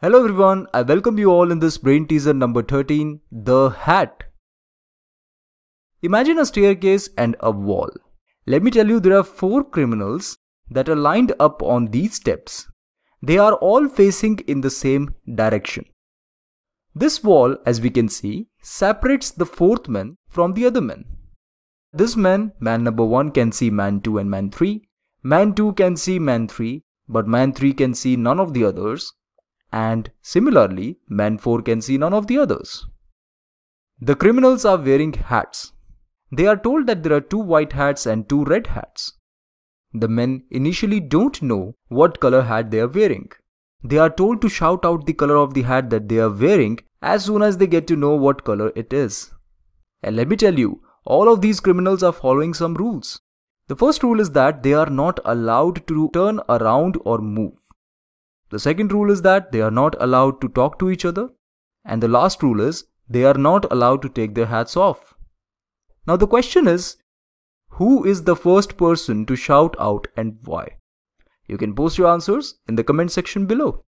Hello everyone, I welcome you all in this brain teaser number 13, The Hat. Imagine a staircase and a wall. Let me tell you there are four criminals that are lined up on these steps. They are all facing in the same direction. This wall, as we can see, separates the fourth man from the other man. This man, man number 1 can see man 2 and man 3. Man 2 can see man 3, but man 3 can see none of the others and similarly, man 4 can see none of the others. The criminals are wearing hats. They are told that there are two white hats and two red hats. The men initially don't know what color hat they are wearing. They are told to shout out the color of the hat that they are wearing as soon as they get to know what color it is. And let me tell you, all of these criminals are following some rules. The first rule is that they are not allowed to turn around or move. The second rule is that they are not allowed to talk to each other. And the last rule is they are not allowed to take their hats off. Now the question is, who is the first person to shout out and why? You can post your answers in the comment section below.